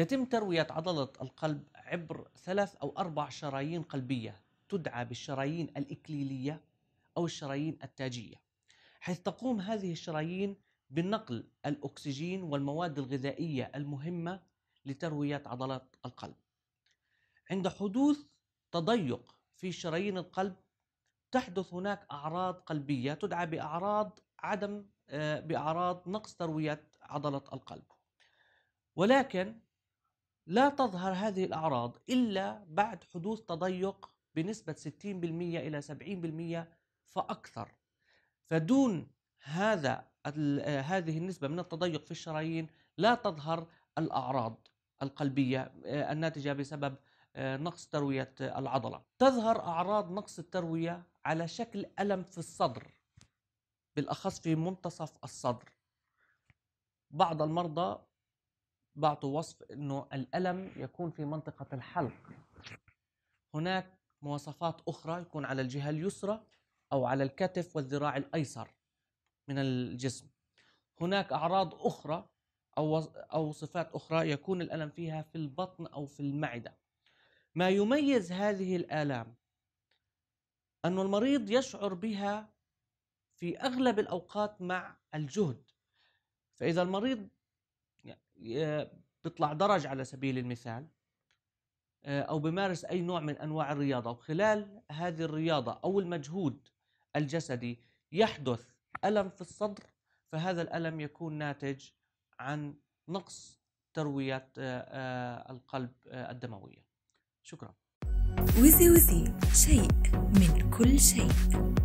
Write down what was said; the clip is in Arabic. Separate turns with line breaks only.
يتم تروية عضلة القلب عبر ثلاث أو أربع شرايين قلبية تدعى بالشرايين الإكليلية أو الشرايين التاجية حيث تقوم هذه الشرايين بنقل الأكسجين والمواد الغذائية المهمة لتروية عضلة القلب عند حدوث تضيق في شرايين القلب تحدث هناك أعراض قلبية تدعى بأعراض عدم آه، بأعراض نقص تروية عضلة القلب ولكن لا تظهر هذه الأعراض إلا بعد حدوث تضيق بنسبة 60% إلى 70% فأكثر فدون هذا هذه النسبة من التضيق في الشرايين لا تظهر الأعراض القلبية آه، الناتجة بسبب آه، نقص تروية العضلة تظهر أعراض نقص التروية على شكل ألم في الصدر بالأخص في منتصف الصدر بعض المرضى بعطوا وصف انه الالم يكون في منطقه الحلق هناك مواصفات اخرى يكون على الجهه اليسرى او على الكتف والذراع الايسر من الجسم هناك اعراض اخرى او او صفات اخرى يكون الالم فيها في البطن او في المعده ما يميز هذه الالام ان المريض يشعر بها في اغلب الاوقات مع الجهد فاذا المريض بيطلع درج على سبيل المثال آه، او بمارس اي نوع من انواع الرياضه وخلال هذه الرياضه او المجهود الجسدي يحدث الم في الصدر فهذا الالم يكون ناتج عن نقص ترويه آه، آه، القلب الدمويه شكرا وزي وزي شيء من كل شيء